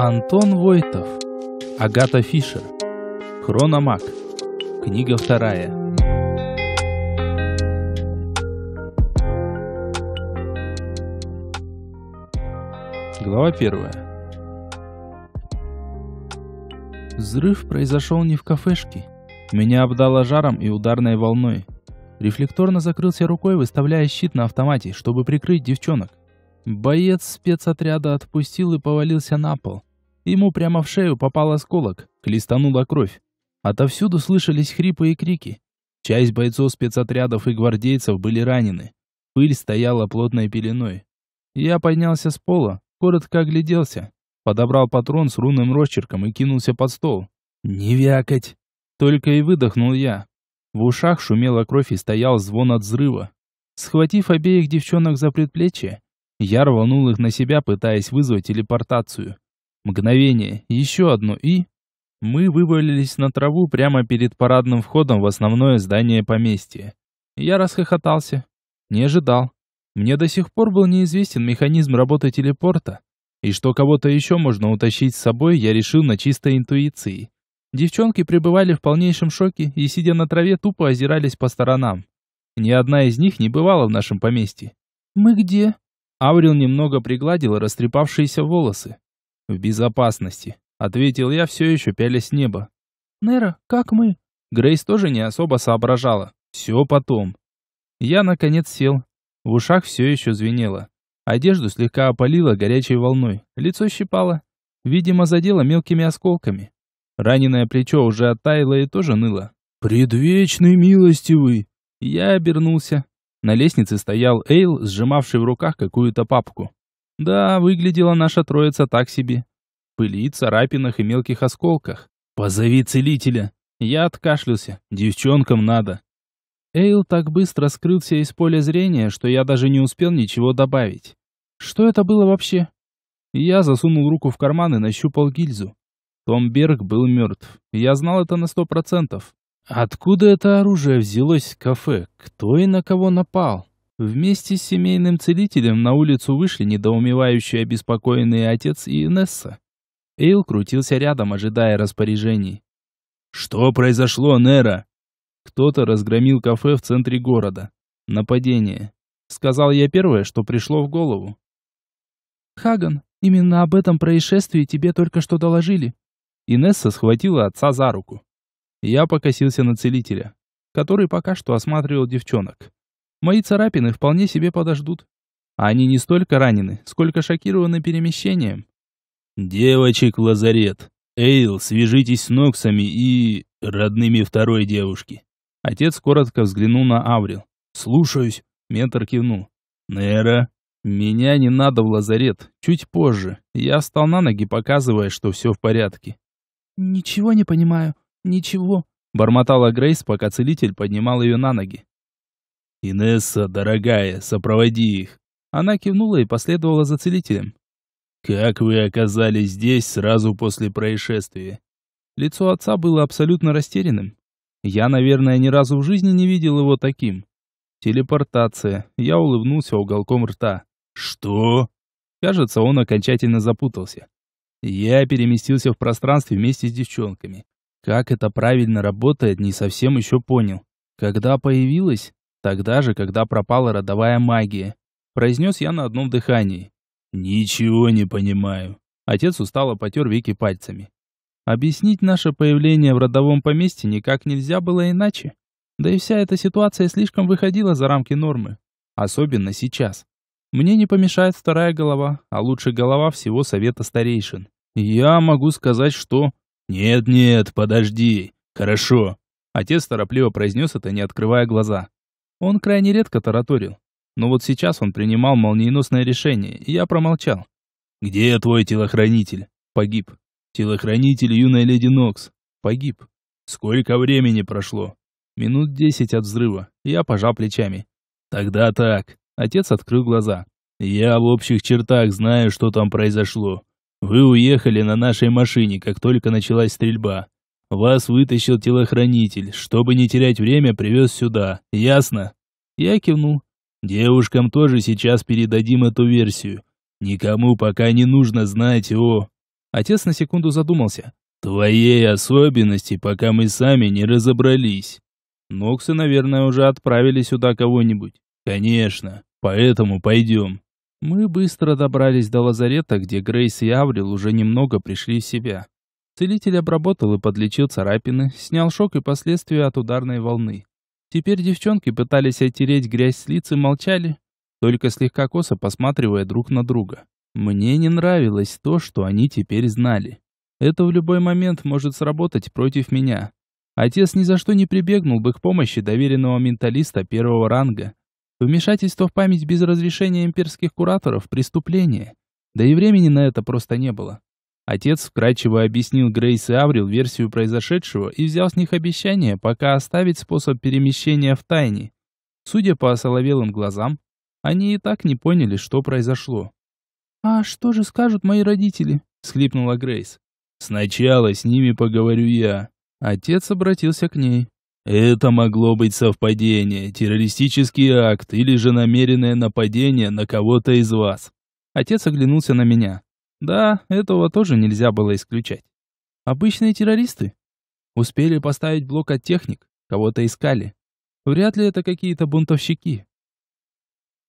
Антон Войтов. Агата Фишер. Хрономаг. Книга вторая. Глава первая. Взрыв произошел не в кафешке. Меня обдало жаром и ударной волной. Рефлекторно закрылся рукой, выставляя щит на автомате, чтобы прикрыть девчонок. Боец спецотряда отпустил и повалился на пол. Ему прямо в шею попал осколок, хлестанула кровь. Отовсюду слышались хрипы и крики. Часть бойцов спецотрядов и гвардейцев были ранены. Пыль стояла плотной пеленой. Я поднялся с пола, коротко огляделся. Подобрал патрон с рунным росчерком и кинулся под стол. «Не вякать!» Только и выдохнул я. В ушах шумела кровь и стоял звон от взрыва. Схватив обеих девчонок за предплечье, я рванул их на себя, пытаясь вызвать телепортацию. Мгновение, еще одно и... Мы вывалились на траву прямо перед парадным входом в основное здание поместья. Я расхохотался. Не ожидал. Мне до сих пор был неизвестен механизм работы телепорта. И что кого-то еще можно утащить с собой, я решил на чистой интуиции. Девчонки пребывали в полнейшем шоке и, сидя на траве, тупо озирались по сторонам. Ни одна из них не бывала в нашем поместье. «Мы где?» Аврил немного пригладила растрепавшиеся волосы. «В безопасности», — ответил я, все еще пялись с неба. «Нера, как мы?» Грейс тоже не особо соображала. «Все потом». Я, наконец, сел. В ушах все еще звенело. Одежду слегка опалило горячей волной. Лицо щипало. Видимо, задело мелкими осколками. Раненое плечо уже оттаяло и тоже ныло. «Предвечный милостивый!» Я обернулся. На лестнице стоял Эйл, сжимавший в руках какую-то папку. Да, выглядела наша троица так себе. Пыли, царапинах и мелких осколках. «Позови целителя!» Я откашлялся. «Девчонкам надо!» Эйл так быстро скрылся из поля зрения, что я даже не успел ничего добавить. Что это было вообще? Я засунул руку в карман и нащупал гильзу. Том Берг был мертв. Я знал это на сто процентов. Откуда это оружие взялось в кафе? Кто и на кого напал? Вместе с семейным целителем на улицу вышли недоумевающие обеспокоенные отец и Инесса. Эйл крутился рядом, ожидая распоряжений. «Что произошло, Нера?» «Кто-то разгромил кафе в центре города. Нападение», — сказал я первое, что пришло в голову. «Хаган, именно об этом происшествии тебе только что доложили». Инесса схватила отца за руку. Я покосился на целителя, который пока что осматривал девчонок. Мои царапины вполне себе подождут. Они не столько ранены, сколько шокированы перемещением. «Девочек в лазарет! Эйл, свяжитесь с Ноксами и... родными второй девушки!» Отец коротко взглянул на Аврил. «Слушаюсь!» — ментор кивнул. «Нера!» «Меня не надо в лазарет. Чуть позже. Я встал на ноги, показывая, что все в порядке». «Ничего не понимаю. Ничего», — бормотала Грейс, пока целитель поднимал ее на ноги. «Инесса, дорогая, сопроводи их!» Она кивнула и последовала за целителем. «Как вы оказались здесь сразу после происшествия?» Лицо отца было абсолютно растерянным. Я, наверное, ни разу в жизни не видел его таким. Телепортация. Я улыбнулся уголком рта. «Что?» Кажется, он окончательно запутался. Я переместился в пространстве вместе с девчонками. Как это правильно работает, не совсем еще понял. Когда появилась, Тогда же, когда пропала родовая магия. Произнес я на одном дыхании. «Ничего не понимаю». Отец устало потер веки пальцами. Объяснить наше появление в родовом поместье никак нельзя было иначе. Да и вся эта ситуация слишком выходила за рамки нормы. Особенно сейчас. Мне не помешает вторая голова, а лучше голова всего совета старейшин. Я могу сказать, что... «Нет-нет, подожди. Хорошо». Отец торопливо произнес это, не открывая глаза. Он крайне редко тараторил. Но вот сейчас он принимал молниеносное решение, и я промолчал. «Где твой телохранитель?» «Погиб». «Телохранитель юной леди Нокс?» «Погиб». «Сколько времени прошло?» «Минут десять от взрыва». Я пожал плечами. «Тогда так». Отец открыл глаза. «Я в общих чертах знаю, что там произошло. Вы уехали на нашей машине, как только началась стрельба. Вас вытащил телохранитель, чтобы не терять время, привез сюда. Ясно?» Я кивнул. «Девушкам тоже сейчас передадим эту версию. Никому пока не нужно знать о...» Отец на секунду задумался. «Твоей особенности, пока мы сами не разобрались. Ноксы, наверное, уже отправили сюда кого-нибудь. Конечно, поэтому пойдем». Мы быстро добрались до лазарета, где Грейс и Аврил уже немного пришли в себя. Целитель обработал и подлечил царапины, снял шок и последствия от ударной волны. Теперь девчонки пытались оттереть грязь с лиц и молчали, только слегка косо посматривая друг на друга. Мне не нравилось то, что они теперь знали. Это в любой момент может сработать против меня. Отец ни за что не прибегнул бы к помощи доверенного менталиста первого ранга. Вмешательство в память без разрешения имперских кураторов – преступление. Да и времени на это просто не было. Отец вкратчиво объяснил Грейс и Аврил версию произошедшего и взял с них обещание пока оставить способ перемещения в тайне. Судя по осоловелым глазам, они и так не поняли, что произошло. «А что же скажут мои родители?» — схлипнула Грейс. «Сначала с ними поговорю я». Отец обратился к ней. Это могло быть совпадение, террористический акт или же намеренное нападение на кого-то из вас. Отец оглянулся на меня. Да, этого тоже нельзя было исключать. Обычные террористы успели поставить блок от техник, кого-то искали. Вряд ли это какие-то бунтовщики.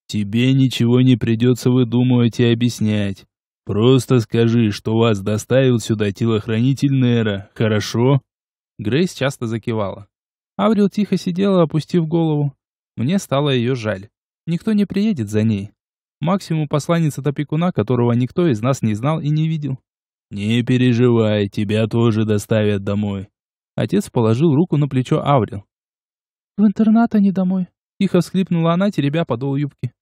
Тебе ничего не придется выдумывать и объяснять. Просто скажи, что вас доставил сюда телохранитель Нера, хорошо? Грейс часто закивала. Аврил тихо сидела, опустив голову. Мне стало ее жаль. Никто не приедет за ней. Максимум посланец от опекуна, которого никто из нас не знал и не видел. «Не переживай, тебя тоже доставят домой». Отец положил руку на плечо Аврил. «В интернат, а не домой», — тихо всхлипнула она, теребя подол юбки.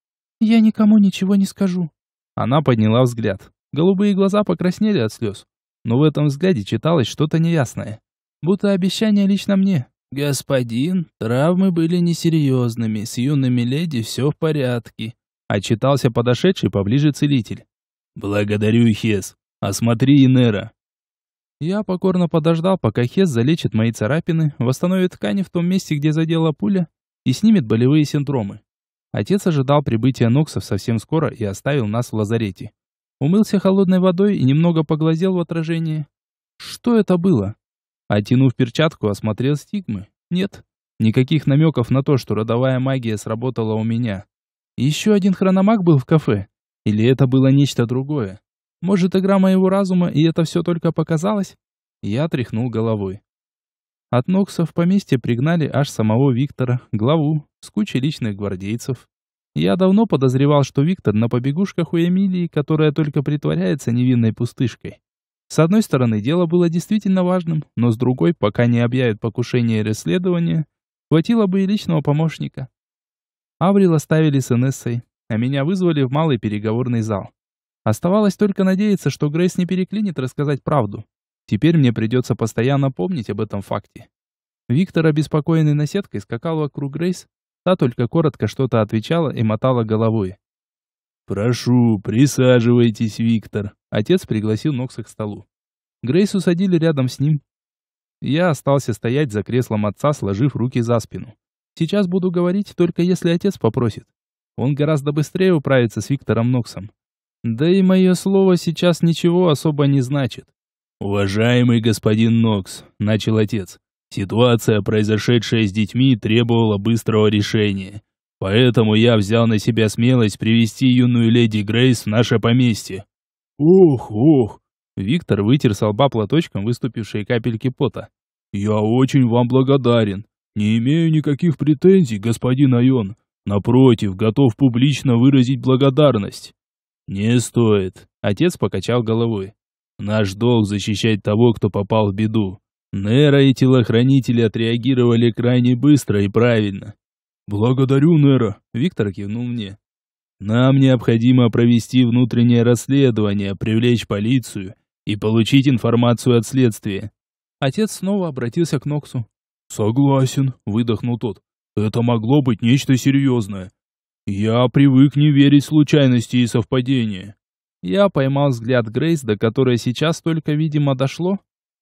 «Я никому ничего не скажу». Она подняла взгляд. Голубые глаза покраснели от слез. Но в этом взгляде читалось что-то неясное. Будто обещание лично мне. «Господин, травмы были несерьезными, с юными леди все в порядке», Отчитался а подошедший поближе целитель. «Благодарю, Хес. Осмотри а Инера». Я покорно подождал, пока Хес залечит мои царапины, восстановит ткани в том месте, где задела пуля, и снимет болевые синдромы. Отец ожидал прибытия Ноксов совсем скоро и оставил нас в лазарете. Умылся холодной водой и немного поглазел в отражение. Что это было? Оттянув перчатку, осмотрел стигмы. Нет, никаких намеков на то, что родовая магия сработала у меня. Еще один хрономаг был в кафе? Или это было нечто другое? Может, игра моего разума, и это все только показалось? Я тряхнул головой. От Нокса в поместье пригнали аж самого Виктора, главу, с кучей личных гвардейцев. Я давно подозревал, что Виктор на побегушках у Эмилии, которая только притворяется невинной пустышкой. С одной стороны, дело было действительно важным, но с другой, пока не объявят покушение и расследование, хватило бы и личного помощника. Аврил оставили с Инессой, а меня вызвали в малый переговорный зал. Оставалось только надеяться, что Грейс не переклинит рассказать правду. Теперь мне придется постоянно помнить об этом факте. Виктор, обеспокоенный наседкой, скакал вокруг Грейс, та только коротко что-то отвечала и мотала головой. «Прошу, присаживайтесь, Виктор», — отец пригласил Нокса к столу. Грейс усадили рядом с ним. Я остался стоять за креслом отца, сложив руки за спину. Сейчас буду говорить, только если отец попросит. Он гораздо быстрее управится с Виктором Ноксом. Да и мое слово сейчас ничего особо не значит. «Уважаемый господин Нокс», — начал отец, — «ситуация, произошедшая с детьми, требовала быстрого решения. Поэтому я взял на себя смелость привести юную леди Грейс в наше поместье». «Ух, ух!» Виктор вытер с лба платочком выступившие капельки пота. «Я очень вам благодарен. «Не имею никаких претензий, господин Айон. Напротив, готов публично выразить благодарность». «Не стоит», — отец покачал головой. «Наш долг защищать того, кто попал в беду. Нера и телохранители отреагировали крайне быстро и правильно». «Благодарю, Нера», — Виктор кивнул мне. «Нам необходимо провести внутреннее расследование, привлечь полицию» и получить информацию от следствия. Отец снова обратился к Ноксу. «Согласен», — выдохнул тот. «Это могло быть нечто серьезное. Я привык не верить случайности и совпадения». Я поймал взгляд Грейс, до которой сейчас только, видимо, дошло,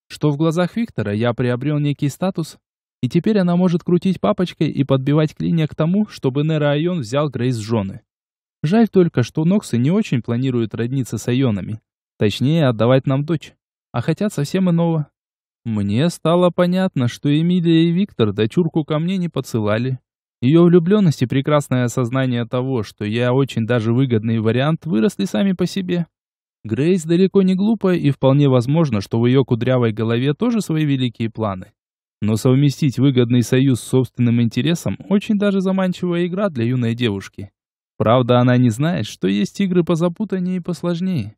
что в глазах Виктора я приобрел некий статус, и теперь она может крутить папочкой и подбивать клинья к тому, чтобы Нера Айон взял Грейс с жены. Жаль только, что Ноксы не очень планируют родниться с Айонами. Точнее, отдавать нам дочь. А хотят совсем иного. Мне стало понятно, что Эмилия и Виктор дочурку ко мне не посылали. Ее влюбленность и прекрасное осознание того, что я очень даже выгодный вариант, выросли сами по себе. Грейс далеко не глупая, и вполне возможно, что в ее кудрявой голове тоже свои великие планы. Но совместить выгодный союз с собственным интересом – очень даже заманчивая игра для юной девушки. Правда, она не знает, что есть игры позапутаннее и посложнее.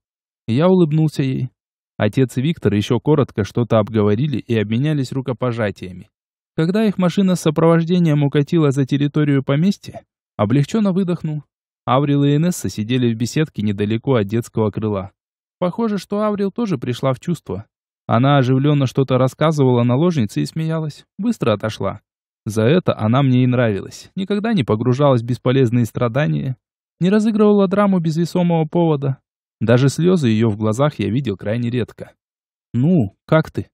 Я улыбнулся ей. Отец и Виктор еще коротко что-то обговорили и обменялись рукопожатиями. Когда их машина с сопровождением укатила за территорию поместья, облегченно выдохнул. Аврил и Энесса сидели в беседке недалеко от детского крыла. Похоже, что Аврил тоже пришла в чувство. Она оживленно что-то рассказывала наложнице и смеялась. Быстро отошла. За это она мне и нравилась. Никогда не погружалась в бесполезные страдания. Не разыгрывала драму без весомого повода. Даже слезы ее в глазах я видел крайне редко. «Ну, как ты?»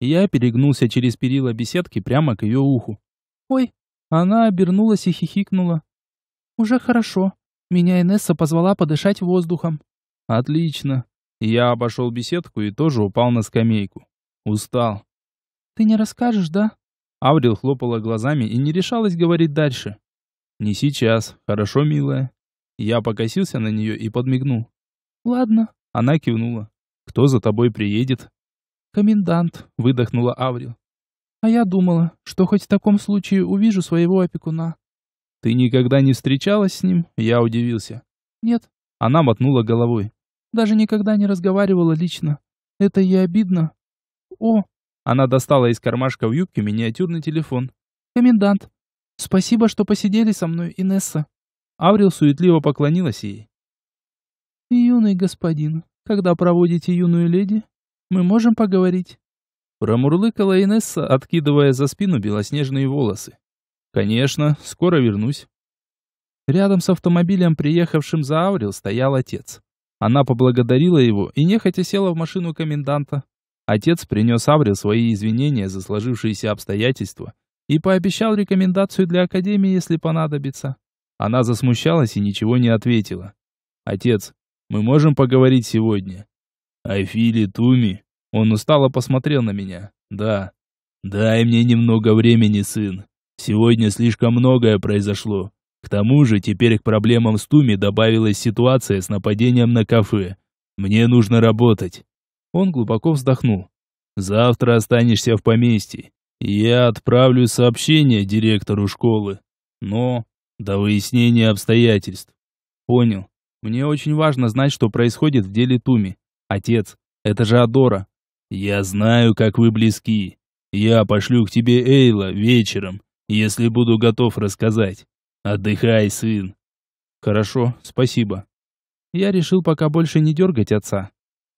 Я перегнулся через перила беседки прямо к ее уху. «Ой!» Она обернулась и хихикнула. «Уже хорошо. Меня Инесса позвала подышать воздухом». «Отлично». Я обошел беседку и тоже упал на скамейку. Устал. «Ты не расскажешь, да?» Аврил хлопала глазами и не решалась говорить дальше. «Не сейчас. Хорошо, милая». Я покосился на нее и подмигнул. «Ладно», — она кивнула. «Кто за тобой приедет?» «Комендант», — выдохнула Аврил. «А я думала, что хоть в таком случае увижу своего опекуна». «Ты никогда не встречалась с ним?» Я удивился. «Нет». Она мотнула головой. «Даже никогда не разговаривала лично. Это ей обидно». «О!» Она достала из кармашка в юбке миниатюрный телефон. «Комендант, спасибо, что посидели со мной, Инесса». Аврил суетливо поклонилась ей. «Юный господин, когда проводите юную леди, мы можем поговорить». Промурлыкала Инесса, откидывая за спину белоснежные волосы. «Конечно, скоро вернусь». Рядом с автомобилем, приехавшим за Аврил, стоял отец. Она поблагодарила его и нехотя села в машину коменданта. Отец принес Аврил свои извинения за сложившиеся обстоятельства и пообещал рекомендацию для Академии, если понадобится. Она засмущалась и ничего не ответила. «Отец, мы можем поговорить сегодня. Афили Туми. Он устало посмотрел на меня. Да. Дай мне немного времени, сын. Сегодня слишком многое произошло. К тому же, теперь к проблемам с Туми добавилась ситуация с нападением на кафе. Мне нужно работать. Он глубоко вздохнул. Завтра останешься в поместье. Я отправлю сообщение директору школы. Но до выяснения обстоятельств. Понял. Мне очень важно знать, что происходит в деле Туми. Отец, это же Адора. Я знаю, как вы близки. Я пошлю к тебе Эйла вечером, если буду готов рассказать. Отдыхай, сын. Хорошо, спасибо. Я решил пока больше не дергать отца.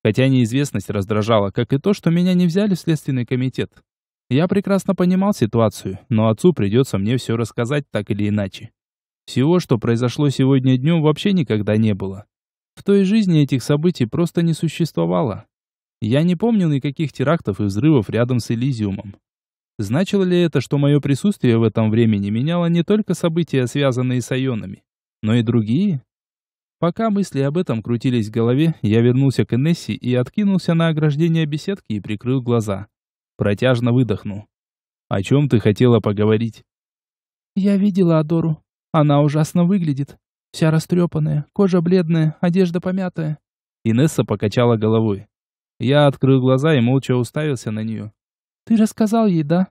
Хотя неизвестность раздражала, как и то, что меня не взяли в следственный комитет. Я прекрасно понимал ситуацию, но отцу придется мне все рассказать так или иначе. Всего, что произошло сегодня днем, вообще никогда не было. В той жизни этих событий просто не существовало. Я не помню никаких терактов и взрывов рядом с Элизиумом. Значило ли это, что мое присутствие в этом времени меняло не только события, связанные с айонами, но и другие? Пока мысли об этом крутились в голове, я вернулся к Энесси и откинулся на ограждение беседки и прикрыл глаза. Протяжно выдохнул. «О чем ты хотела поговорить?» «Я видела Адору. Она ужасно выглядит. Вся растрепанная, кожа бледная, одежда помятая. Инесса покачала головой. Я открыл глаза и молча уставился на нее. «Ты рассказал ей, да?»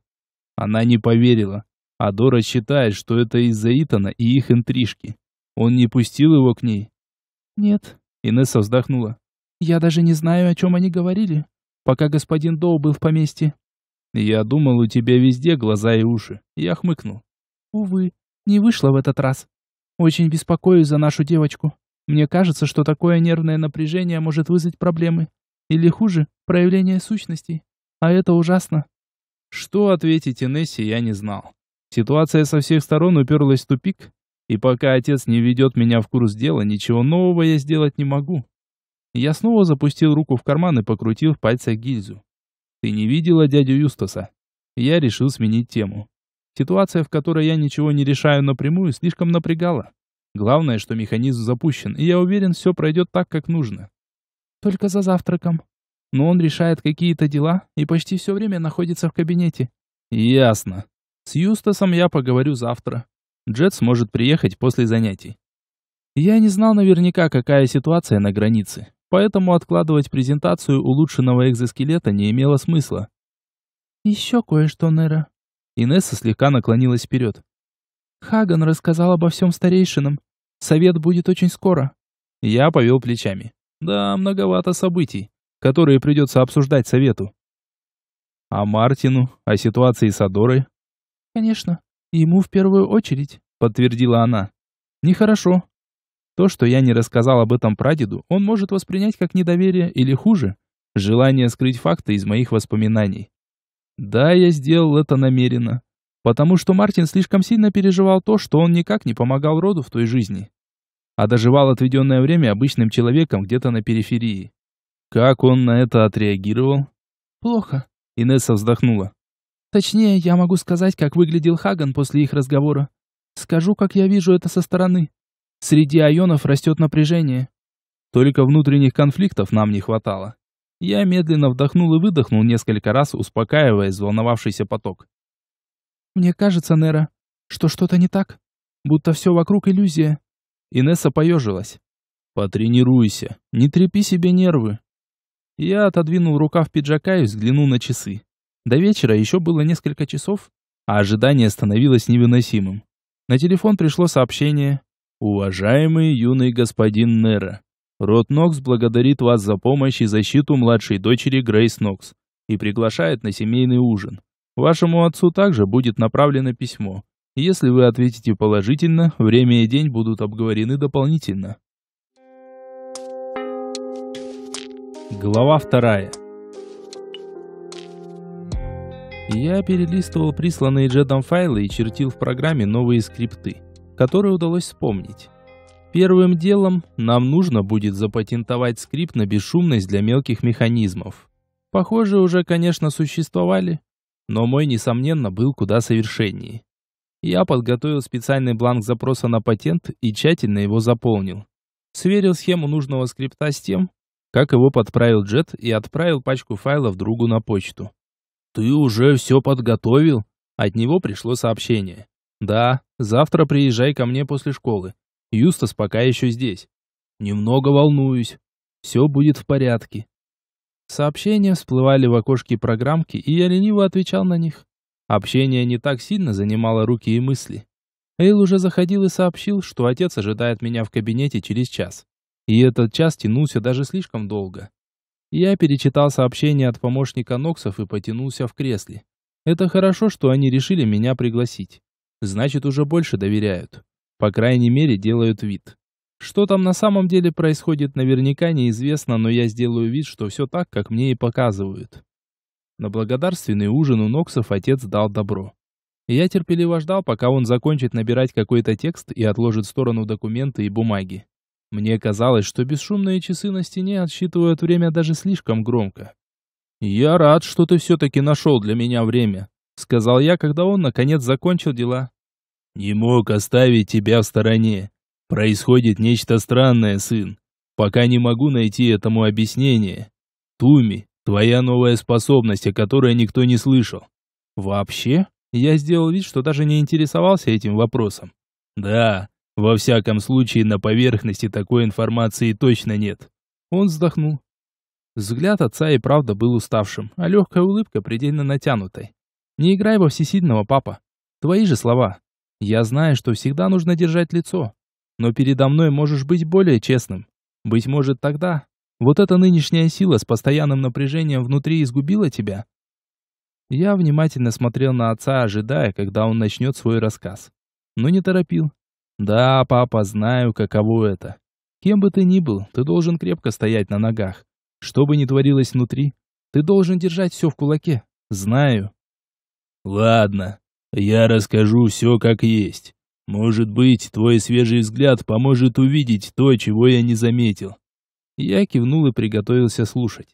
Она не поверила. Адора считает, что это из-за Итана и их интрижки. Он не пустил его к ней. «Нет», — Инесса вздохнула. «Я даже не знаю, о чем они говорили, пока господин Доу был в поместье». «Я думал, у тебя везде глаза и уши». Я хмыкнул. «Увы, не вышло в этот раз. Очень беспокоюсь за нашу девочку. Мне кажется, что такое нервное напряжение может вызвать проблемы. Или хуже, проявление сущностей. А это ужасно. Что ответить Инессе, я не знал. Ситуация со всех сторон уперлась в тупик, и пока отец не ведет меня в курс дела, ничего нового я сделать не могу. Я снова запустил руку в карман и покрутил в пальцах гильзу. Ты не видела дядю Юстаса? Я решил сменить тему. Ситуация, в которой я ничего не решаю напрямую, слишком напрягала. Главное, что механизм запущен, и я уверен, все пройдет так, как нужно. Только за завтраком. Но он решает какие-то дела и почти все время находится в кабинете. Ясно. С Юстасом я поговорю завтра. Джет сможет приехать после занятий. Я не знал наверняка, какая ситуация на границе, поэтому откладывать презентацию улучшенного экзоскелета не имело смысла. «Еще кое-что, Нера», Инесса слегка наклонилась вперед. «Хаган рассказал обо всем старейшинам. Совет будет очень скоро». Я повел плечами. «Да, многовато событий, которые придется обсуждать совету». А Мартину? О ситуации с Адорой?» «Конечно. Ему в первую очередь», — подтвердила она. «Нехорошо. То, что я не рассказал об этом прадеду, он может воспринять как недоверие или хуже, желание скрыть факты из моих воспоминаний. Да, я сделал это намеренно, потому что Мартин слишком сильно переживал то, что он никак не помогал роду в той жизни, а доживал отведенное время обычным человеком где-то на периферии. Как он на это отреагировал? Плохо. Инесса вздохнула. Точнее, я могу сказать, как выглядел Хаган после их разговора. Скажу, как я вижу это со стороны. Среди айонов растет напряжение. Только внутренних конфликтов нам не хватало. Я медленно вдохнул и выдохнул несколько раз, успокаивая взволновавшийся поток. «Мне кажется, Нера, что что-то не так. Будто все вокруг иллюзия». Инесса поежилась. «Потренируйся, не трепи себе нервы». Я отодвинул рукав пиджака и взглянул на часы. До вечера еще было несколько часов, а ожидание становилось невыносимым. На телефон пришло сообщение «Уважаемый юный господин Нера, Рот Нокс благодарит вас за помощь и защиту младшей дочери Грейс Нокс и приглашает на семейный ужин. Вашему отцу также будет направлено письмо. Если вы ответите положительно, время и день будут обговорены дополнительно. Глава вторая. Я перелистывал присланные Джедом файлы и чертил в программе новые скрипты, которые удалось вспомнить. Первым делом нам нужно будет запатентовать скрипт на бесшумность для мелких механизмов. Похоже, уже, конечно, существовали, но мой, несомненно, был куда совершеннее. Я подготовил специальный бланк запроса на патент и тщательно его заполнил. Сверил схему нужного скрипта с тем, как его подправил Джет и отправил пачку файлов другу на почту. «Ты уже все подготовил?» От него пришло сообщение. «Да, завтра приезжай ко мне после школы. Юстас пока еще здесь. Немного волнуюсь. Все будет в порядке. Сообщения всплывали в окошке программки, и я лениво отвечал на них. Общение не так сильно занимало руки и мысли. Эйл уже заходил и сообщил, что отец ожидает меня в кабинете через час. И этот час тянулся даже слишком долго. Я перечитал сообщение от помощника Ноксов и потянулся в кресле. Это хорошо, что они решили меня пригласить. Значит, уже больше доверяют. По крайней мере, делают вид. Что там на самом деле происходит, наверняка неизвестно, но я сделаю вид, что все так, как мне и показывают. На благодарственный ужин у Ноксов отец дал добро. я терпеливо ждал, пока он закончит набирать какой-то текст и отложит в сторону документы и бумаги. Мне казалось, что бесшумные часы на стене отсчитывают время даже слишком громко. «Я рад, что ты все-таки нашел для меня время», — сказал я, когда он, наконец, закончил дела. Не мог оставить тебя в стороне. Происходит нечто странное, сын. Пока не могу найти этому объяснение. Туми, твоя новая способность, о которой никто не слышал. Вообще, я сделал вид, что даже не интересовался этим вопросом. Да, во всяком случае, на поверхности такой информации точно нет. Он вздохнул. Взгляд отца и правда был уставшим, а легкая улыбка предельно натянутой. «Не играй во всесильного, папа. Твои же слова. Я знаю, что всегда нужно держать лицо. Но передо мной можешь быть более честным. Быть может, тогда вот эта нынешняя сила с постоянным напряжением внутри изгубила тебя. Я внимательно смотрел на отца, ожидая, когда он начнет свой рассказ. Но не торопил. Да, папа, знаю, каково это. Кем бы ты ни был, ты должен крепко стоять на ногах. Что бы ни творилось внутри, ты должен держать все в кулаке. Знаю. Ладно, я расскажу все как есть. Может быть, твой свежий взгляд поможет увидеть то, чего я не заметил. Я кивнул и приготовился слушать.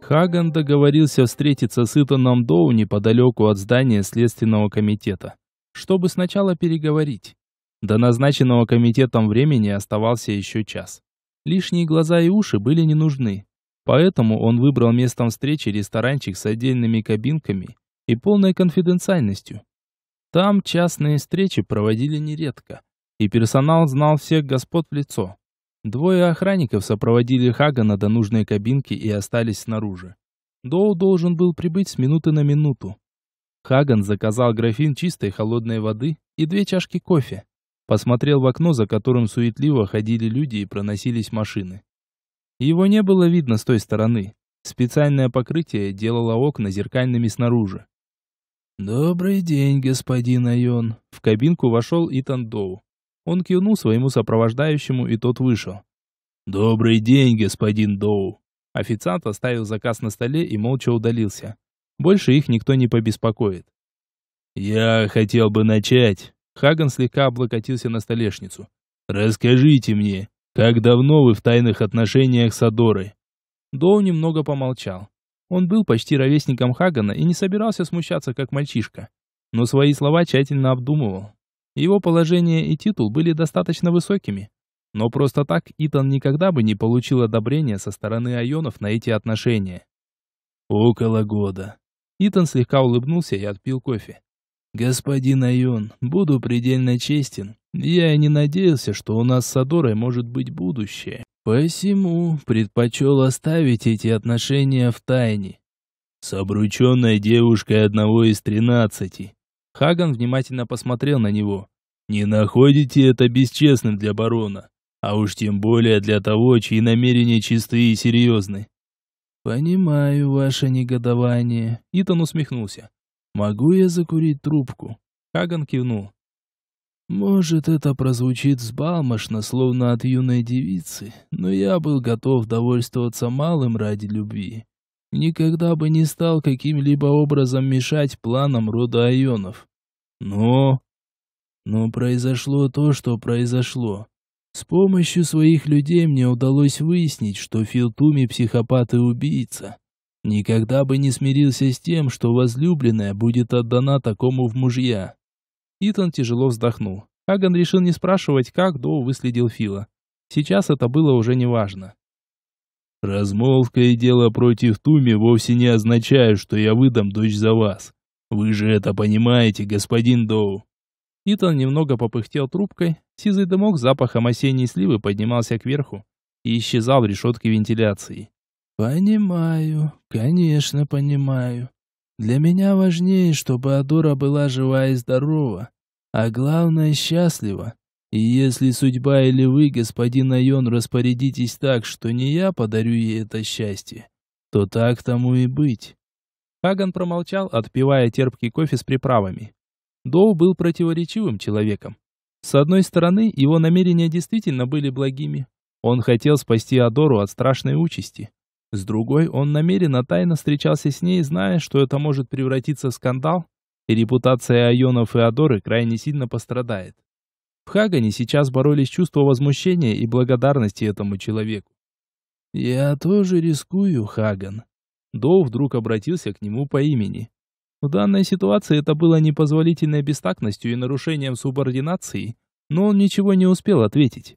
Хаган договорился встретиться с Итаном Доу неподалеку от здания Следственного комитета, чтобы сначала переговорить. До назначенного комитетом времени оставался еще час. Лишние глаза и уши были не нужны. Поэтому он выбрал местом встречи ресторанчик с отдельными кабинками и полной конфиденциальностью. Там частные встречи проводили нередко, и персонал знал всех господ в лицо. Двое охранников сопроводили Хагана до нужной кабинки и остались снаружи. Доу должен был прибыть с минуты на минуту. Хаган заказал графин чистой холодной воды и две чашки кофе. Посмотрел в окно, за которым суетливо ходили люди и проносились машины. Его не было видно с той стороны. Специальное покрытие делало окна зеркальными снаружи. «Добрый день, господин Айон!» В кабинку вошел Итан Доу. Он кивнул своему сопровождающему, и тот вышел. «Добрый день, господин Доу!» Официант оставил заказ на столе и молча удалился. Больше их никто не побеспокоит. «Я хотел бы начать...» Хаган слегка облокотился на столешницу. «Расскажите мне, «Как давно вы в тайных отношениях с Адорой?» Доу немного помолчал. Он был почти ровесником Хагана и не собирался смущаться, как мальчишка. Но свои слова тщательно обдумывал. Его положение и титул были достаточно высокими. Но просто так Итан никогда бы не получил одобрения со стороны Айонов на эти отношения. «Около года». Итан слегка улыбнулся и отпил кофе. «Господин Айон, буду предельно честен. Я и не надеялся, что у нас с Садорой может быть будущее. Посему предпочел оставить эти отношения в тайне». «С обрученной девушкой одного из тринадцати». Хаган внимательно посмотрел на него. «Не находите это бесчестным для барона, а уж тем более для того, чьи намерения чистые и серьезны». «Понимаю ваше негодование», — Итан усмехнулся. «Могу я закурить трубку?» Хаган кивнул. Может, это прозвучит сбалмошно, словно от юной девицы, но я был готов довольствоваться малым ради любви. Никогда бы не стал каким-либо образом мешать планам рода Айонов. Но... Но произошло то, что произошло. С помощью своих людей мне удалось выяснить, что Филтуми психопат и убийца, Никогда бы не смирился с тем, что возлюбленная будет отдана такому в мужья. Итан тяжело вздохнул. Хаган решил не спрашивать, как Доу выследил Фила. Сейчас это было уже неважно. «Размолвка и дело против Туми вовсе не означают, что я выдам дочь за вас. Вы же это понимаете, господин Доу». Итан немного попыхтел трубкой, сизый дымок с запахом осенней сливы поднимался кверху и исчезал в решетке вентиляции. «Понимаю, конечно понимаю. Для меня важнее, чтобы Адора была жива и здорова, а главное — счастлива. И если судьба или вы, господин Айон, распорядитесь так, что не я подарю ей это счастье, то так тому и быть». Хаган промолчал, отпивая терпкий кофе с приправами. Доу был противоречивым человеком. С одной стороны, его намерения действительно были благими. Он хотел спасти Адору от страшной участи. С другой, он намеренно тайно встречался с ней, зная, что это может превратиться в скандал, и репутация и Адоры крайне сильно пострадает. В Хагане сейчас боролись чувства возмущения и благодарности этому человеку. «Я тоже рискую, Хаган». Дол вдруг обратился к нему по имени. В данной ситуации это было непозволительной бестактностью и нарушением субординации, но он ничего не успел ответить.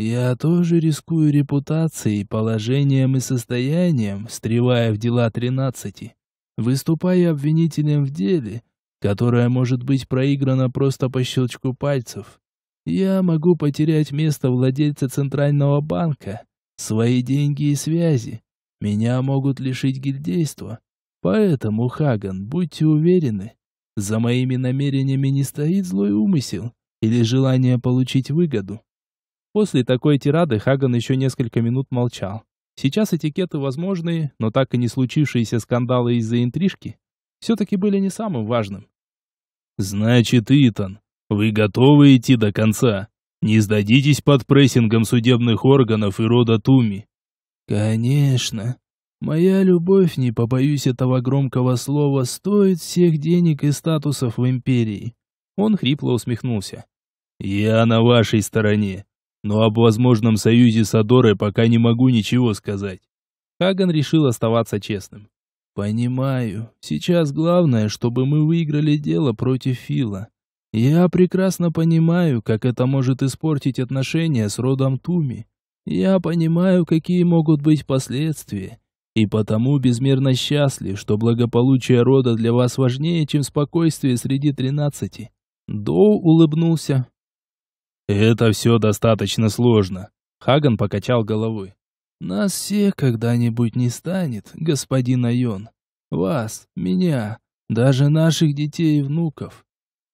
Я тоже рискую репутацией, положением и состоянием, встревая в дела тринадцати, выступая обвинителем в деле, которое может быть проиграно просто по щелчку пальцев. Я могу потерять место владельца Центрального банка, свои деньги и связи. Меня могут лишить гильдейства. Поэтому, Хаган, будьте уверены, за моими намерениями не стоит злой умысел или желание получить выгоду. После такой тирады Хаган еще несколько минут молчал. Сейчас этикеты возможные, но так и не случившиеся скандалы из-за интрижки все-таки были не самым важным. «Значит, Итан, вы готовы идти до конца? Не сдадитесь под прессингом судебных органов и рода Туми?» «Конечно. Моя любовь, не побоюсь этого громкого слова, стоит всех денег и статусов в империи». Он хрипло усмехнулся. «Я на вашей стороне но об возможном союзе с Адорой пока не могу ничего сказать. Хаган решил оставаться честным. Понимаю. Сейчас главное, чтобы мы выиграли дело против Фила. Я прекрасно понимаю, как это может испортить отношения с родом Туми. Я понимаю, какие могут быть последствия, и потому безмерно счастлив, что благополучие рода для вас важнее, чем спокойствие среди тринадцати. Доу улыбнулся. Это все достаточно сложно. Хаган покачал головой. Нас всех когда-нибудь не станет, господин Айон. Вас, меня, даже наших детей и внуков.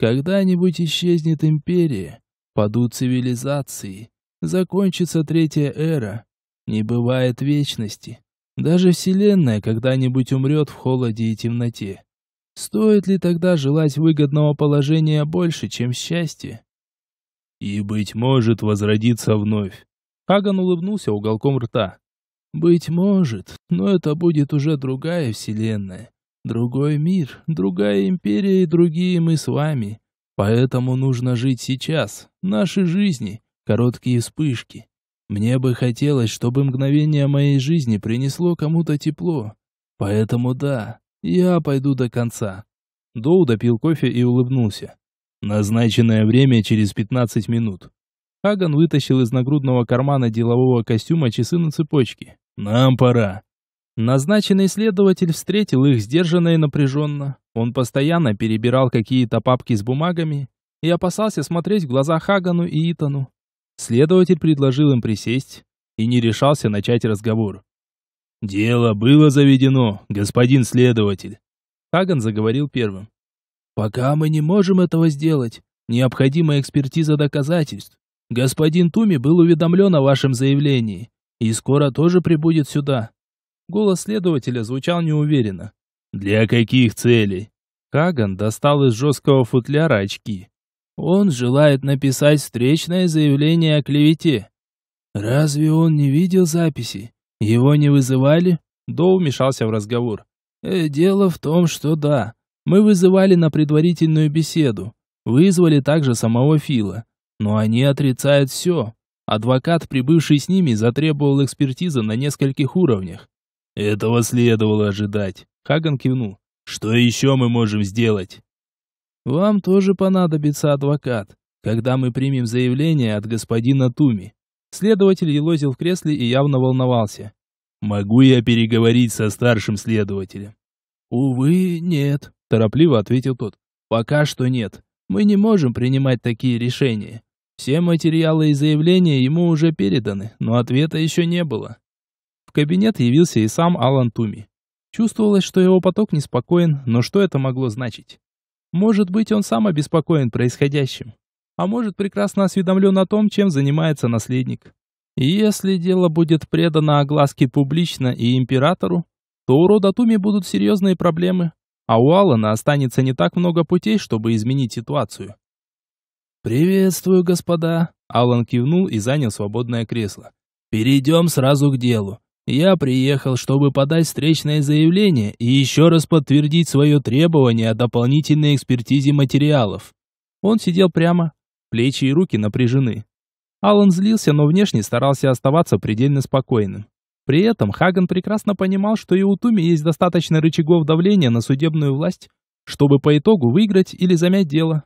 Когда-нибудь исчезнет империя, падут цивилизации, закончится третья эра. Не бывает вечности. Даже Вселенная когда-нибудь умрет в холоде и темноте. Стоит ли тогда желать выгодного положения больше, чем счастья? И, быть может, возродится вновь. Хаган улыбнулся уголком рта. Быть может, но это будет уже другая вселенная. Другой мир, другая империя и другие мы с вами. Поэтому нужно жить сейчас, наши жизни, короткие вспышки. Мне бы хотелось, чтобы мгновение моей жизни принесло кому-то тепло. Поэтому да, я пойду до конца. Доу допил кофе и улыбнулся. Назначенное время через 15 минут. Хаган вытащил из нагрудного кармана делового костюма часы на цепочке. «Нам пора». Назначенный следователь встретил их сдержанно и напряженно. Он постоянно перебирал какие-то папки с бумагами и опасался смотреть в глаза Хагану и Итану. Следователь предложил им присесть и не решался начать разговор. «Дело было заведено, господин следователь», — Хаган заговорил первым. Пока мы не можем этого сделать. Необходима экспертиза доказательств. Господин Туми был уведомлен о вашем заявлении и скоро тоже прибудет сюда. Голос следователя звучал неуверенно. Для каких целей? Каган достал из жесткого футляра очки. Он желает написать встречное заявление о клевете. Разве он не видел записи? Его не вызывали? До вмешался в разговор. «Э, дело в том, что да. Мы вызывали на предварительную беседу. Вызвали также самого Фила. Но они отрицают все. Адвокат, прибывший с ними, затребовал экспертизу на нескольких уровнях. «Этого следовало ожидать», — Хаган кивнул. «Что еще мы можем сделать?» «Вам тоже понадобится адвокат, когда мы примем заявление от господина Туми». Следователь елозил в кресле и явно волновался. «Могу я переговорить со старшим следователем?» «Увы, нет», торопливо ответил тот. Пока что нет. Мы не можем принимать такие решения. Все материалы и заявления ему уже переданы, но ответа еще не было. В кабинет явился и сам Алан Туми. Чувствовалось, что его поток неспокоен, но что это могло значить? Может быть, он сам обеспокоен происходящим, а может, прекрасно осведомлен о том, чем занимается наследник. И если дело будет предано огласке публично и императору, то у рода Туми будут серьезные проблемы. А у Алана останется не так много путей, чтобы изменить ситуацию. «Приветствую, господа!» Алан кивнул и занял свободное кресло. «Перейдем сразу к делу. Я приехал, чтобы подать встречное заявление и еще раз подтвердить свое требование о дополнительной экспертизе материалов». Он сидел прямо, плечи и руки напряжены. Алан злился, но внешне старался оставаться предельно спокойным. При этом Хаган прекрасно понимал, что и у Туми есть достаточно рычагов давления на судебную власть, чтобы по итогу выиграть или замять дело.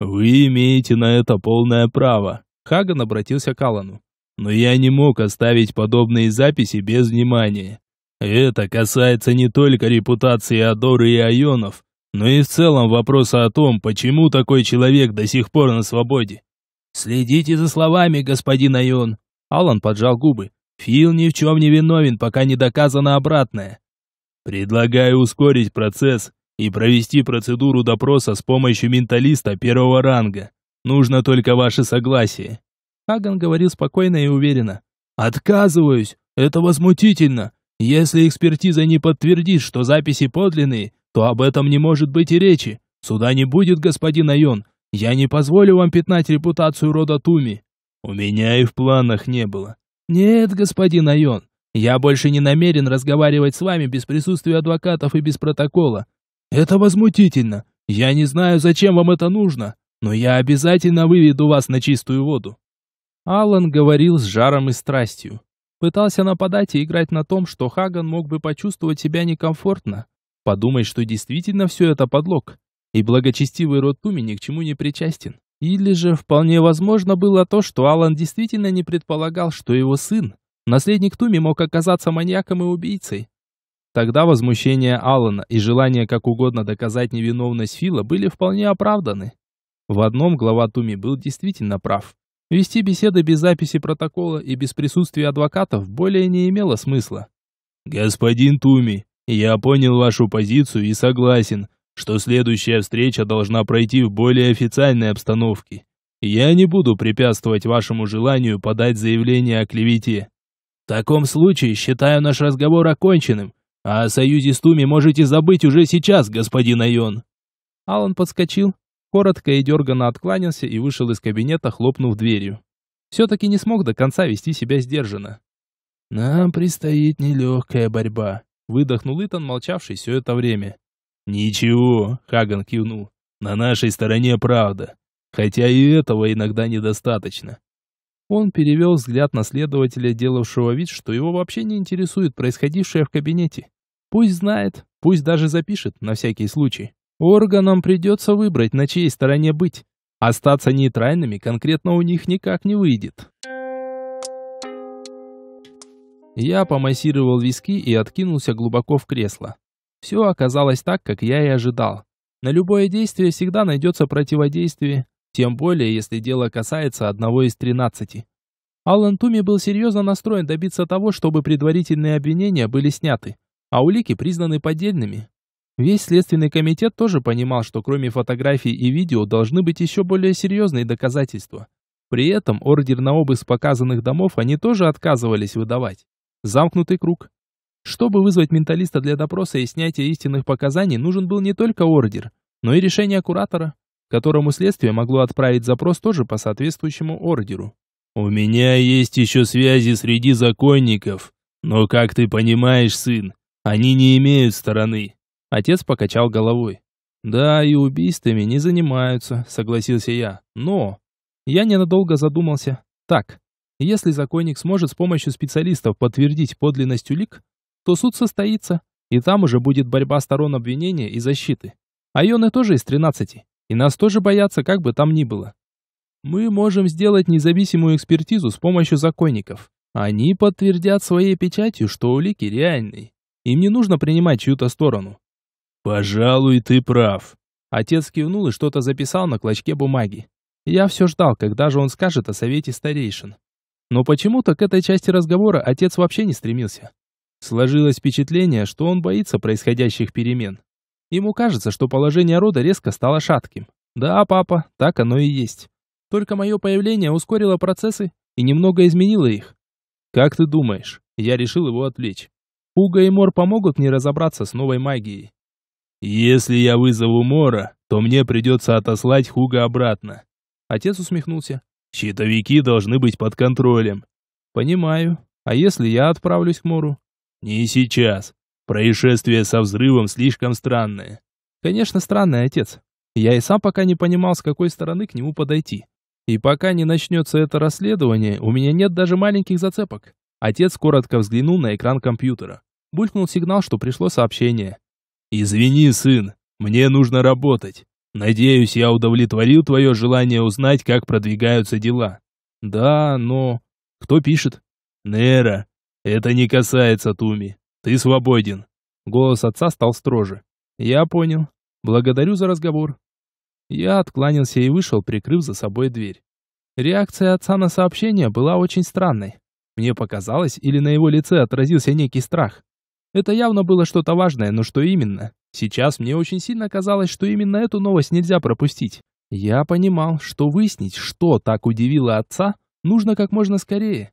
«Вы имеете на это полное право», — Хаган обратился к Аллану. «Но я не мог оставить подобные записи без внимания. Это касается не только репутации Адоры и Айонов, но и в целом вопроса о том, почему такой человек до сих пор на свободе. «Следите за словами, господин Айон!» Алан поджал губы. Фил ни в чем не виновен, пока не доказано обратное. Предлагаю ускорить процесс и провести процедуру допроса с помощью менталиста первого ранга. Нужно только ваше согласие. Хаган говорил спокойно и уверенно. Отказываюсь. Это возмутительно. Если экспертиза не подтвердит, что записи подлинные, то об этом не может быть и речи. Суда не будет, господин Айон. Я не позволю вам пятнать репутацию рода Туми. У меня и в планах не было. «Нет, господин Айон, я больше не намерен разговаривать с вами без присутствия адвокатов и без протокола. Это возмутительно. Я не знаю, зачем вам это нужно, но я обязательно выведу вас на чистую воду». Алан говорил с жаром и страстью. Пытался нападать и играть на том, что Хаган мог бы почувствовать себя некомфортно, подумать, что действительно все это подлог, и благочестивый род Туми ни к чему не причастен. Или же вполне возможно было то, что Алан действительно не предполагал, что его сын, наследник Туми, мог оказаться маньяком и убийцей. Тогда возмущение Алана и желание как угодно доказать невиновность Фила были вполне оправданы. В одном глава Туми был действительно прав. Вести беседы без записи протокола и без присутствия адвокатов более не имело смысла. «Господин Туми, я понял вашу позицию и согласен, что следующая встреча должна пройти в более официальной обстановке. Я не буду препятствовать вашему желанию подать заявление о клевете. В таком случае считаю наш разговор оконченным, а о союзе с Туми можете забыть уже сейчас, господин Айон». Алан подскочил, коротко и дерганно откланялся и вышел из кабинета, хлопнув дверью. Все-таки не смог до конца вести себя сдержанно. «Нам предстоит нелегкая борьба», — выдохнул Итан, молчавший все это время. «Ничего», — Хаган кивнул. «На нашей стороне правда. Хотя и этого иногда недостаточно». Он перевел взгляд на следователя, делавшего вид, что его вообще не интересует происходившее в кабинете. Пусть знает, пусть даже запишет, на всякий случай. Органам придется выбрать, на чьей стороне быть. Остаться нейтральными конкретно у них никак не выйдет. Я помассировал виски и откинулся глубоко в кресло. Все оказалось так, как я и ожидал. На любое действие всегда найдется противодействие, тем более, если дело касается одного из тринадцати. Аллан Туми был серьезно настроен добиться того, чтобы предварительные обвинения были сняты, а улики признаны поддельными. Весь следственный комитет тоже понимал, что кроме фотографий и видео должны быть еще более серьезные доказательства. При этом ордер на обыск показанных домов они тоже отказывались выдавать. Замкнутый круг. Чтобы вызвать менталиста для допроса и снятия истинных показаний, нужен был не только ордер, но и решение куратора, которому следствие могло отправить запрос тоже по соответствующему ордеру. «У меня есть еще связи среди законников, но, как ты понимаешь, сын, они не имеют стороны». Отец покачал головой. «Да, и убийствами не занимаются», — согласился я. «Но...» Я ненадолго задумался. «Так, если законник сможет с помощью специалистов подтвердить подлинность улик, то суд состоится, и там уже будет борьба сторон обвинения и защиты. А Айоны тоже из 13, и нас тоже боятся, как бы там ни было. Мы можем сделать независимую экспертизу с помощью законников. Они подтвердят своей печатью, что улики реальные. Им не нужно принимать чью-то сторону. Пожалуй, ты прав. Отец кивнул и что-то записал на клочке бумаги. Я все ждал, когда же он скажет о совете старейшин. Но почему-то к этой части разговора отец вообще не стремился. Сложилось впечатление, что он боится происходящих перемен. Ему кажется, что положение рода резко стало шатким. Да, папа, так оно и есть. Только мое появление ускорило процессы и немного изменило их. Как ты думаешь? Я решил его отвлечь. Пуга и Мор помогут мне разобраться с новой магией. Если я вызову Мора, то мне придется отослать Хуга обратно. Отец усмехнулся. Щитовики должны быть под контролем. Понимаю. А если я отправлюсь к Мору? «Не сейчас. Происшествие со взрывом слишком странное». «Конечно, странное, отец. Я и сам пока не понимал, с какой стороны к нему подойти. И пока не начнется это расследование, у меня нет даже маленьких зацепок». Отец коротко взглянул на экран компьютера. Булькнул сигнал, что пришло сообщение. «Извини, сын, мне нужно работать. Надеюсь, я удовлетворил твое желание узнать, как продвигаются дела». «Да, но...» «Кто пишет?» «Нера. «Это не касается Туми. Ты свободен». Голос отца стал строже. «Я понял. Благодарю за разговор». Я откланялся и вышел, прикрыв за собой дверь. Реакция отца на сообщение была очень странной. Мне показалось, или на его лице отразился некий страх. Это явно было что-то важное, но что именно? Сейчас мне очень сильно казалось, что именно эту новость нельзя пропустить. Я понимал, что выяснить, что так удивило отца, нужно как можно скорее.